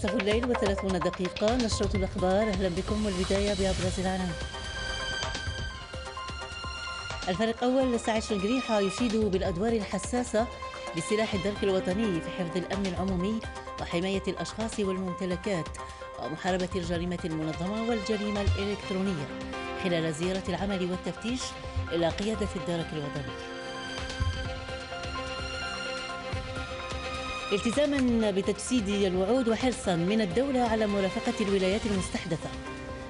تسع الليل وثلاثون دقيقة نشرة الأخبار أهلا بكم والبداية بأبرز العالم الفريق أول لسعي الجريحة يشيد بالأدوار الحساسة بسلاح الدرك الوطني في حفظ الأمن العمومي وحماية الأشخاص والممتلكات ومحاربة الجريمة المنظمة والجريمة الإلكترونية خلال زيارة العمل والتفتيش إلى قيادة الدرك الوطني التزاما بتجسيد الوعود وحرصا من الدولة على مرافقة الولايات المستحدثة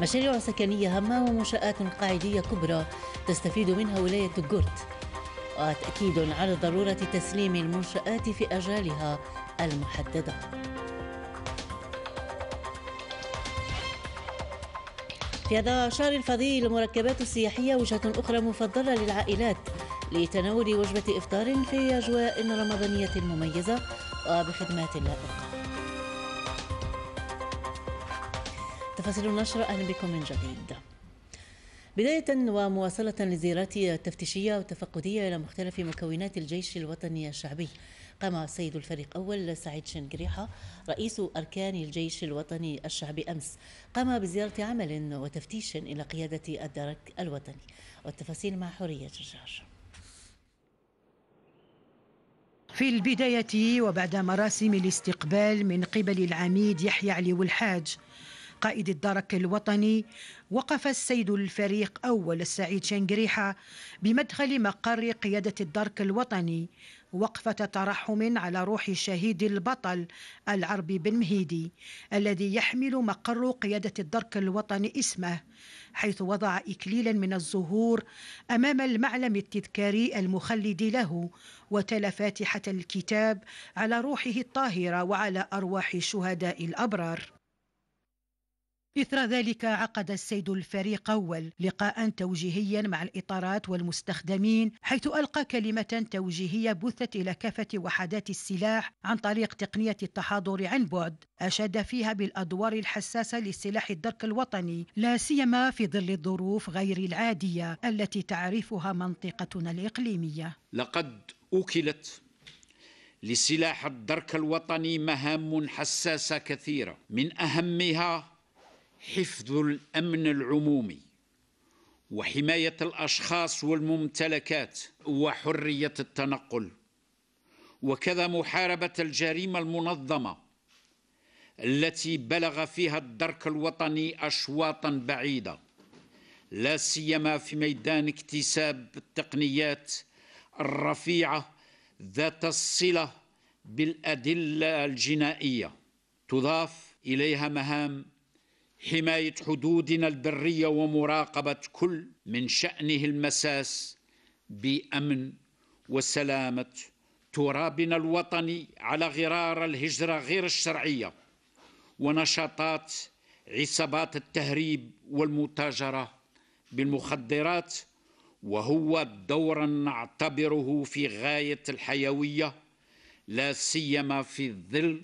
مشاريع سكنية هامة ومنشآت قاعدية كبرى تستفيد منها ولاية الجرت وتأكيد على ضرورة تسليم المنشآت في أجالها المحددة في هذا الشهر الفضيل المركبات السياحية وجهة أخرى مفضلة للعائلات لتناول وجبة إفطار في أجواء رمضانية مميزة وبخدمات لائقة تفاصيل النشر أهلا بكم من جديد بداية ومواصلة للزيارات التفتيشية والتفقدية إلى مختلف مكونات الجيش الوطني الشعبي قام السيد الفريق أول سعيد شنقريحة رئيس أركان الجيش الوطني الشعبي أمس قام بزيارة عمل وتفتيش إلى قيادة الدرك الوطني والتفاصيل مع حرية جرجار في البداية وبعد مراسم الاستقبال من قبل العميد يحيى علي والحاج قائد الدرك الوطني وقف السيد الفريق أول السعيد شنقريحة بمدخل مقر قيادة الدرك الوطني وقفة ترحم على روح الشهيد البطل العربي بن مهيدي الذي يحمل مقر قيادة الدرك الوطني اسمه حيث وضع إكليلا من الزهور أمام المعلم التذكاري المخلد له وتلا فاتحة الكتاب على روحه الطاهرة وعلى أرواح الشهداء الأبرار إثر ذلك عقد السيد الفريق أول لقاء توجيهيا مع الإطارات والمستخدمين حيث ألقى كلمة توجيهية بثت إلى كافة وحدات السلاح عن طريق تقنية التحاضر عن بعد أشاد فيها بالأدوار الحساسة لسلاح الدرك الوطني لا سيما في ظل الظروف غير العادية التي تعرفها منطقتنا الإقليمية لقد أوكلت لسلاح الدرك الوطني مهام حساسة كثيرة من أهمها حفظ الامن العمومي وحمايه الاشخاص والممتلكات وحريه التنقل وكذا محاربه الجريمه المنظمه التي بلغ فيها الدرك الوطني اشواطا بعيده لا سيما في ميدان اكتساب التقنيات الرفيعه ذات الصله بالادله الجنائيه تضاف اليها مهام حماية حدودنا البرية ومراقبة كل من شأنه المساس بأمن وسلامة ترابنا الوطني على غرار الهجرة غير الشرعية ونشاطات عصابات التهريب والمتاجرة بالمخدرات وهو دورا نعتبره في غاية الحيوية لا سيما في ظل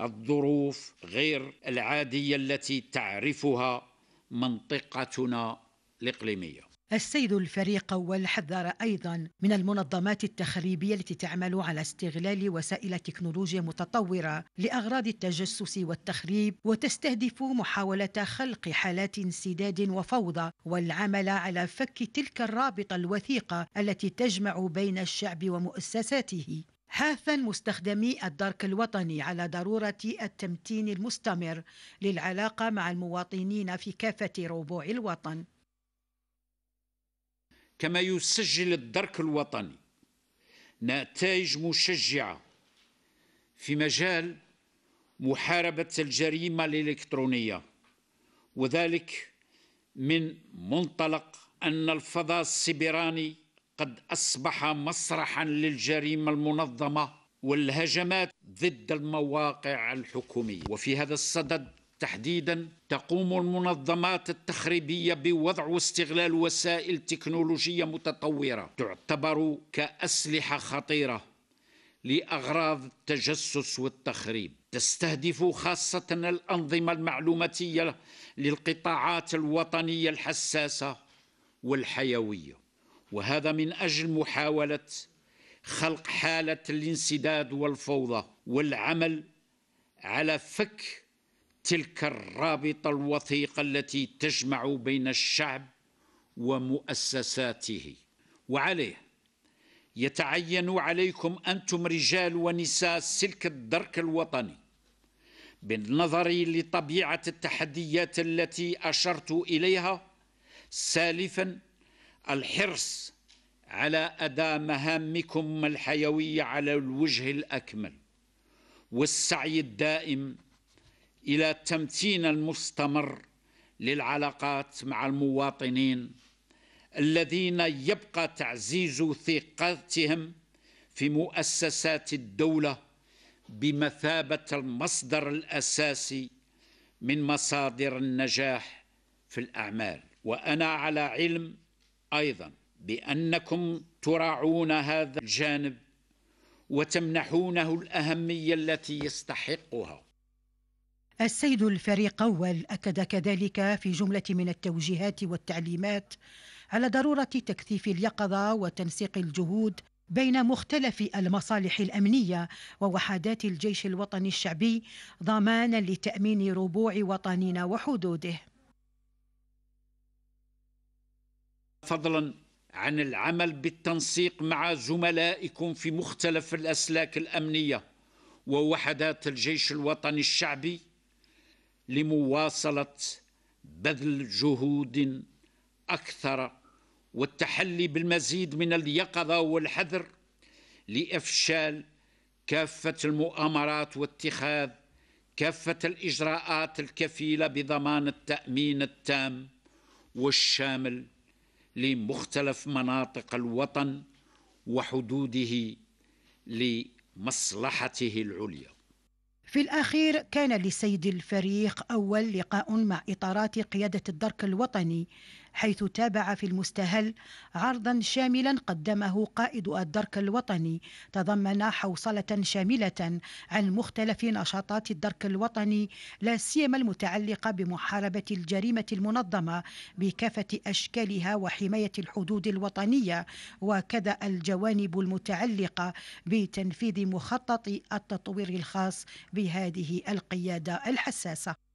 الظروف غير العادية التي تعرفها منطقتنا الإقليمية السيد الفريق والحذر أيضا من المنظمات التخريبية التي تعمل على استغلال وسائل تكنولوجيا متطورة لأغراض التجسس والتخريب وتستهدف محاولة خلق حالات انسداد وفوضى والعمل على فك تلك الرابطة الوثيقة التي تجمع بين الشعب ومؤسساته حاثا مستخدمي الدرك الوطني على ضروره التمتين المستمر للعلاقه مع المواطنين في كافه ربوع الوطن كما يسجل الدرك الوطني نتائج مشجعه في مجال محاربه الجريمه الالكترونيه وذلك من منطلق ان الفضاء السبراني قد أصبح مسرحا للجريمة المنظمة والهجمات ضد المواقع الحكومية وفي هذا الصدد تحديدا تقوم المنظمات التخريبيه بوضع واستغلال وسائل تكنولوجيه متطوره تعتبر كاسلحه خطيره لاغراض التجسس والتخريب تستهدف خاصه الانظمه المعلوماتيه للقطاعات الوطنيه الحساسه والحيويه وهذا من أجل محاولة خلق حالة الانسداد والفوضى والعمل على فك تلك الرابطة الوثيقة التي تجمع بين الشعب ومؤسساته وعليه يتعين عليكم أنتم رجال ونساء سلك الدرك الوطني بالنظر لطبيعة التحديات التي أشرت إليها سالفاً الحرص على أداء مهامكم الحيوية على الوجه الأكمل والسعي الدائم إلى التمتين المستمر للعلاقات مع المواطنين الذين يبقى تعزيز ثقتهم في مؤسسات الدولة بمثابة المصدر الأساسي من مصادر النجاح في الأعمال وأنا على علم ايضا بانكم تراعون هذا الجانب وتمنحونه الاهميه التي يستحقها السيد الفريق أول أكد كذلك في جملة من التوجيهات والتعليمات على ضرورة تكثيف اليقظة وتنسيق الجهود بين مختلف المصالح الأمنية ووحدات الجيش الوطني الشعبي ضمانا لتأمين ربوع وطننا وحدوده فضلا عن العمل بالتنسيق مع زملائكم في مختلف الأسلاك الأمنية ووحدات الجيش الوطني الشعبي لمواصلة بذل جهود أكثر والتحلي بالمزيد من اليقظة والحذر لإفشال كافة المؤامرات واتخاذ كافة الإجراءات الكفيلة بضمان التأمين التام والشامل لمختلف مناطق الوطن وحدوده لمصلحته العليا في الأخير كان لسيد الفريق أول لقاء مع إطارات قيادة الدرك الوطني حيث تابع في المستهل عرضا شاملا قدمه قائد الدرك الوطني تضمن حوصلة شاملة عن مختلف نشاطات الدرك الوطني لا سيما المتعلقة بمحاربة الجريمة المنظمة بكافة أشكالها وحماية الحدود الوطنية وكذا الجوانب المتعلقة بتنفيذ مخطط التطوير الخاص بهذه القيادة الحساسة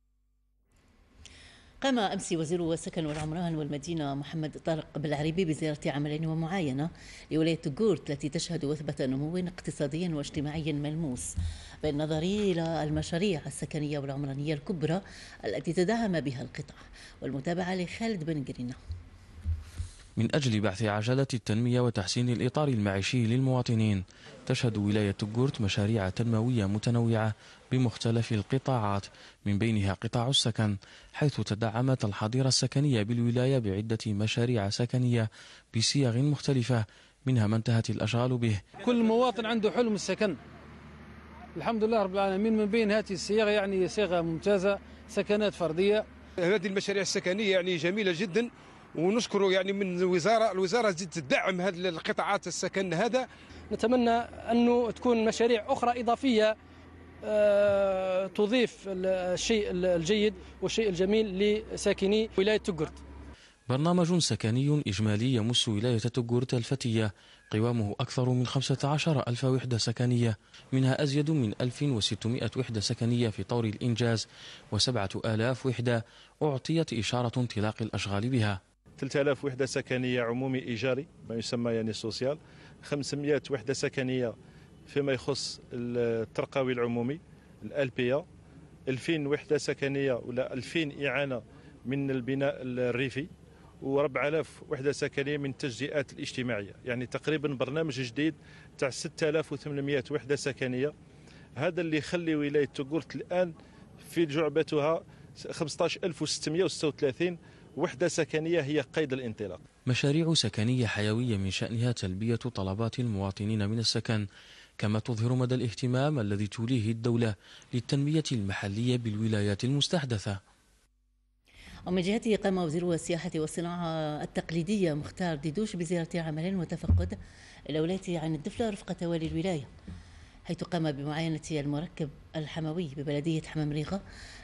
قام أمس وزير السكن والعمران والمدينة محمد طارق بالعريبي بزيارة عمل ومعاينة لولاية جورت التي تشهد وثبة نمو اقتصادي واجتماعي ملموس بالنظر إلى المشاريع السكنية والعمرانية الكبرى التي تدعم بها القطاع والمتابعة لخالد بن جرينه من أجل بعث عجلة التنمية وتحسين الإطار المعيشي للمواطنين تشهد ولاية جورت مشاريع تنموية متنوعة بمختلف القطاعات من بينها قطاع السكن حيث تدعمت الحظيرة السكنية بالولاية بعدة مشاريع سكنية بصيغ مختلفة منها ما انتهت الأشغال به كل مواطن عنده حلم السكن الحمد لله رب العالمين من بين هذه الصياغة يعني صيغة ممتازة سكنات فردية هذه المشاريع السكنية يعني جميلة جدا ونشكروا يعني من الوزاره الوزاره تزيد تدعم هذه القطاعات السكن هذا نتمنى انه تكون مشاريع اخرى اضافيه آه، تضيف الشيء الجيد والشيء الجميل لساكني ولايه تقرد برنامج سكني إجمالي يمس ولاية تقرد الفتية قوامه أكثر من 15 ألف وحدة سكنية منها أزيد من 1600 وحدة سكنية في طور الإنجاز و7000 وحدة أعطيت إشارة انطلاق الأشغال بها 3000 وحده سكنيه عمومي ايجاري ما يسمى يعني سوسيال 500 وحده سكنيه فيما يخص الترقوي العمومي الالبيه 2000 وحده سكنيه ولا 2000 اعانه من البناء الريفي و4000 وحده سكنيه من التجزئات الاجتماعيه يعني تقريبا برنامج جديد تاع 6800 وحده سكنيه هذا اللي يخلي ولايه تقورت الان في جعبتها 15636 وحدة سكنية هي قيد الانطلاق مشاريع سكنية حيوية من شأنها تلبية طلبات المواطنين من السكن كما تظهر مدى الاهتمام الذي توليه الدولة للتنمية المحلية بالولايات المستحدثة ومن جهته قام وزير السياحة والصناعة التقليدية مختار ديدوش بزيارة عمل وتفقد الولاية عن الدفلة رفقة والي الولاية حيث قام بمعاينة المركب الحموي ببلدية حمام ريغة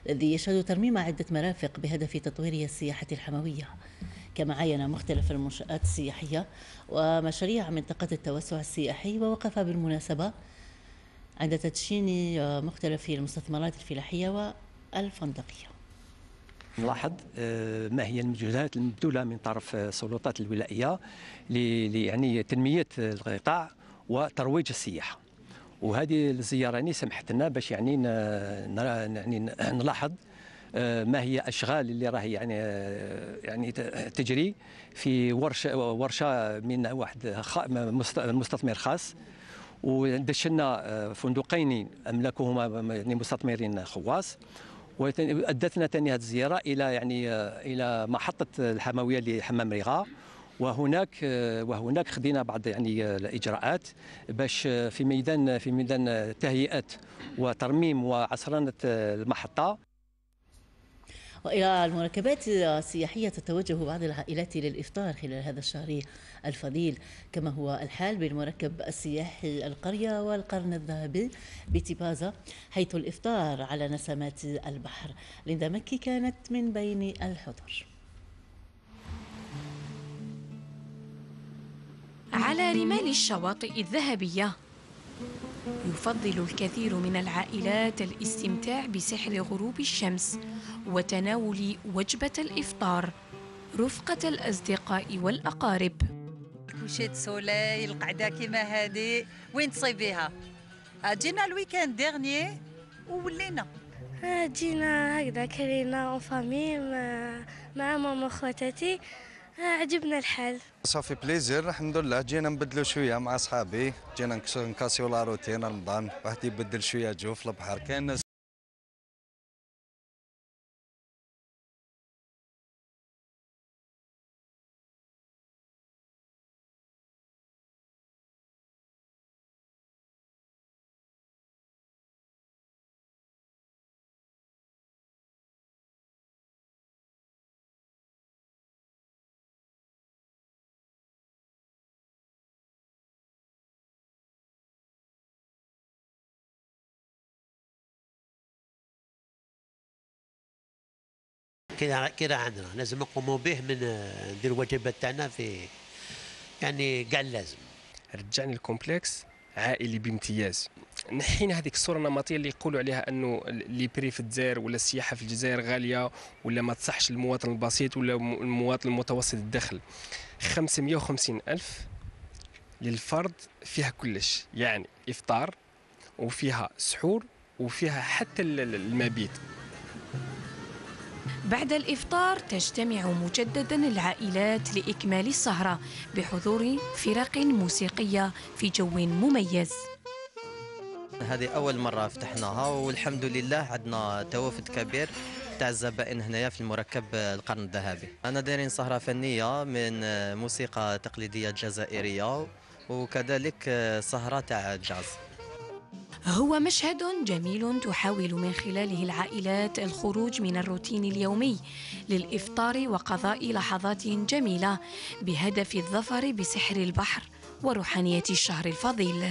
الذي يشهد ترميم عدة مرافق بهدف تطوير السياحة الحموية كما عاين مختلف المنشآت السياحية ومشاريع منطقة التوسع السياحي ووقف بالمناسبة عند تدشين مختلف المستثمرات الفلاحية والفندقية نلاحظ آه، ما هي المجهودات المبذوله من طرف السلطات الولائيه يعني تنميه القطاع وترويج السياحه وهذه الزياره يعني سمحت لنا باش يعني يعني نلاحظ آه، ما هي اشغال اللي راهي يعني آه، يعني تجري في ورشه ورشه من واحد مستثمر خاص ودشنا آه، فندقين املكهما يعني مستثمرين خواص وادتنا ثاني هذه الزياره الى يعني الى محطه الحمويه لحمام ريغا وهناك وهناك خدينا بعض يعني الاجراءات باش في ميدان في ميدان تهيئه وترميم وعصرنه المحطه وإلى المركبات السياحية تتوجه بعض العائلات للإفطار خلال هذا الشهر الفضيل كما هو الحال بالمركب السياحي القرية والقرن الذهبي بتيبازا حيث الإفطار على نسمات البحر لذا مكي كانت من بين الحضر على رمال الشواطئ الذهبية يفضل الكثير من العائلات الاستمتاع بسحر غروب الشمس وتناول وجبة الإفطار رفقة الأصدقاء والأقارب كوشيت سولاي القعدة كيما هذه وين تصيبيها آه، جينا الويكاند ديرني وولينا آه، جينا هكذا كرينا اون فامي مع ماما وخوتاتي عجبنا الحال صافي بليزير الحمد لله جينا نبدلوا شويه مع اصحابي جينا نكسو نكاسيو لا روتين رمضان واحد يبدل شويه جو في البحر كان كذا كذا عندنا لازم نقوموا به من آه، ندير الواجبات تاعنا في يعني كاع اللازم رجعني الكومبلكس عائلي بامتياز نحينا هذيك الصوره النمطيه اللي يقولوا عليها انه لي بري في الجزائر ولا السياحه في الجزائر غاليه ولا ما تصحش المواطن البسيط ولا المواطن المتوسط الدخل 550 الف للفرد فيها كلش يعني افطار وفيها سحور وفيها حتى المبيت بعد الإفطار تجتمع مجددا العائلات لإكمال السهرة بحضور فرق موسيقية في جو مميز هذه أول مرة فتحناها والحمد لله عندنا توافد كبير تاع الزبائن هنايا في المركب القرن الذهبي أنا دايرين سهرة فنية من موسيقى تقليدية جزائرية وكذلك سهرة تاع جاز هو مشهد جميل تحاول من خلاله العائلات الخروج من الروتين اليومي للافطار وقضاء لحظات جميله بهدف الظفر بسحر البحر وروحانيه الشهر الفضيل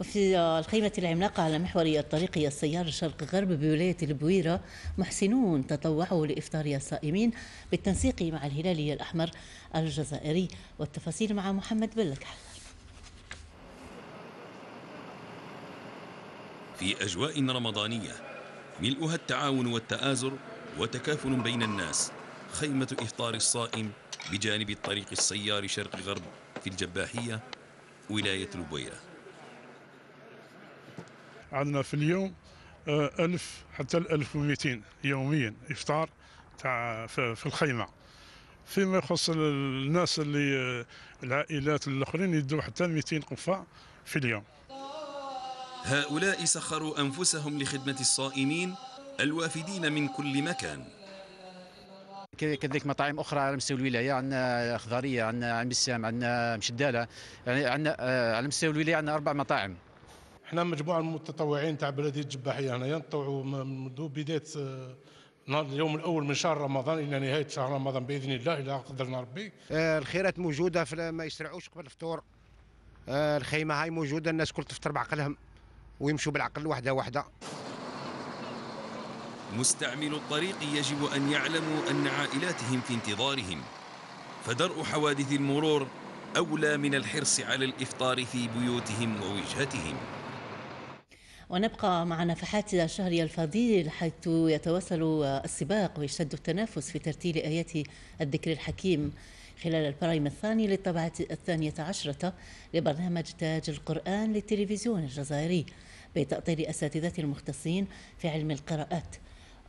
وفي الخيمة العملاقة على محور الطريق السيار شرق غرب بولاية البويرة محسنون تطوعوا لإفطار الصائمين بالتنسيق مع الهلالي الأحمر الجزائري والتفاصيل مع محمد بلكح في أجواء رمضانية ملؤها التعاون والتآزر وتكافل بين الناس خيمة إفطار الصائم بجانب الطريق السيار شرق غرب في الجباحية ولاية البويرة عندنا في اليوم آه، ألف حتى الألف ومئتين يوميا إفطار تاع في الخيمة فيما يخص الناس اللي آه، العائلات الآخرين يدوا حتى 200 قفة في اليوم هؤلاء سخروا أنفسهم لخدمة الصائمين الوافدين من كل مكان كذلك مطاعم اخرى على مستوى الولايه عندنا خضاريه عندنا عم عندنا مشداله يعني عندنا آه، على مستوى الولايه عندنا اربع مطاعم احنا مجموعه من المتطوعين تاع بلديه الجباحيه هنايا ينطوعوا منذ بدايه آه، اليوم الاول من شهر رمضان الى نهايه شهر رمضان باذن الله اذا قدرنا ربي آه، الخيرات موجوده ما يسرعوش قبل الفطور الخيمه هاي موجوده الناس كل تفطر بعقلهم ويمشوا بالعقل وحده وحده مستعملو الطريق يجب أن يعلموا أن عائلاتهم في انتظارهم فدرء حوادث المرور أولى من الحرص على الإفطار في بيوتهم ووجهتهم ونبقى مع نفحات شهر الفضيل حيث يتواصل السباق ويشتد التنافس في ترتيل آيات الذكر الحكيم خلال البرايم الثاني للطبعة الثانية عشرة لبرنامج تاج القرآن للتلفزيون الجزائري بتأطير أساتذة المختصين في علم القراءات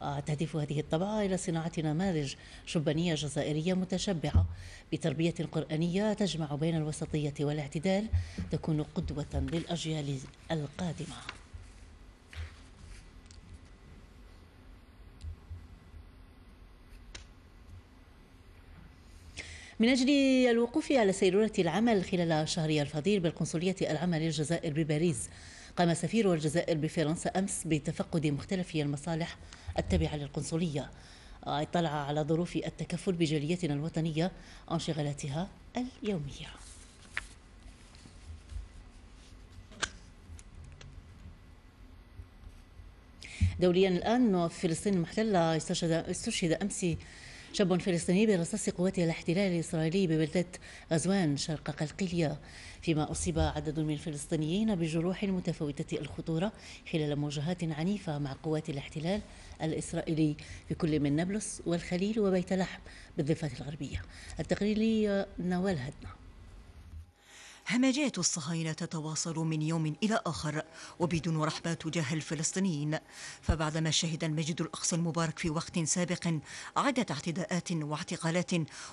تهدف هذه الطبعة إلى صناعة نماذج شبانية جزائرية متشبعة بتربية قرآنية تجمع بين الوسطية والاعتدال تكون قدوة للأجيال القادمة من أجل الوقوف على سيرورة العمل خلال شهري الفضيل بالقنصلية العامة للجزائر بباريس قام سفير الجزائر بفرنسا أمس بتفقد مختلف المصالح التابعة للقنصلية اطلع على ظروف التكفل بجاليتنا الوطنية وانشغالاتها اليومية دوليا الآن فلسطين المحتلة استشهد أمس شاب فلسطيني برصاص قوات الاحتلال الإسرائيلي ببلدة غزوان شرق قلقيلية فيما أصيب عدد من الفلسطينيين بجروح متفاوتة الخطورة خلال مواجهات عنيفة مع قوات الاحتلال الإسرائيلي في كل من نابلس والخليل وبيت لحم بالضفة الغربية التقرير نوال هدنا همجات الصهاينة تتواصل من يوم إلى آخر وبدون رحمة تجاه الفلسطينيين فبعدما شهد المسجد الأقصى المبارك في وقت سابق عدة اعتداءات واعتقالات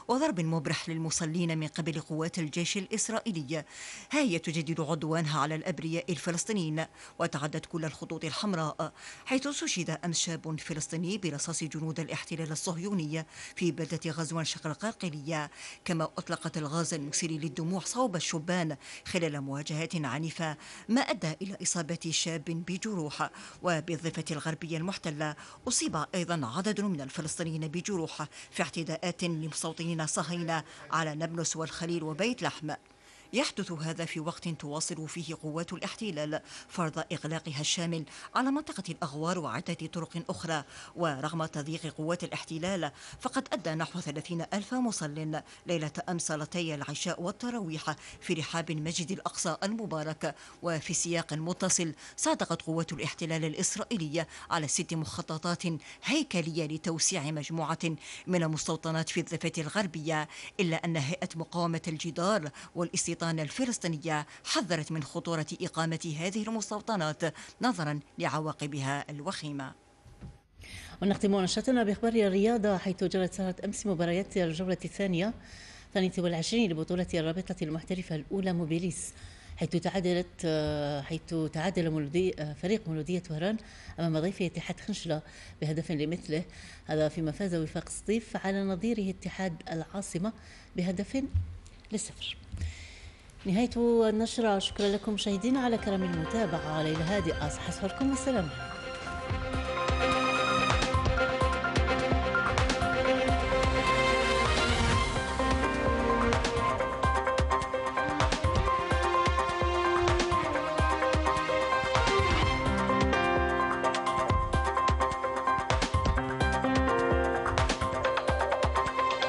وضرب مبرح للمصلين من قبل قوات الجيش الإسرائيلي هي تجدد عدوانها على الأبرياء الفلسطينيين وتعدت كل الخطوط الحمراء حيث استشهد أمس شاب فلسطيني برصاص جنود الاحتلال الصهيوني في بلدة غزوان شقرقاقلية كما أطلقت الغاز المسير للدموع صوب الشبان السودان خلال مواجهات عنيفة ما أدى إلى إصابة شاب بجروح وبالضفة الغربية المحتلة أصيب أيضا عدد من الفلسطينيين بجروح في اعتداءات لمستوطنين صهاينة على نابلس والخليل وبيت لحم يحدث هذا في وقت تواصل فيه قوات الاحتلال فرض إغلاقها الشامل على منطقة الأغوار وعدة طرق أخرى ورغم تضييق قوات الاحتلال فقد أدى نحو 30 ألف مصل ليلة أمس صلتي العشاء والتراويح في رحاب المسجد الأقصى المبارك وفي سياق متصل صادقت قوات الاحتلال الإسرائيلية على ست مخططات هيكلية لتوسيع مجموعة من المستوطنات في الضفة الغربية إلا أن هيئة مقاومة الجدار والاستيطان السلطان الفلسطينية حذرت من خطورة إقامة هذه المستوطنات نظرا لعواقبها الوخيمة ونختم نشرتنا بإخبار الرياضة حيث جرت سهرة أمس مباريات الجولة الثانية 22 لبطولة الرابطة المحترفة الأولى موبيليس حيث تعادلت حيث تعادل مولودي فريق مولودية وهران أمام ضيف اتحاد خنشلة بهدف لمثله هذا فيما فاز وفاق سطيف على نظيره اتحاد العاصمة بهدف لصفر نهاية النشرة شكرا لكم مشاهدينا على كرم المتابعة ليلى هادئة صحة والسلام عليكم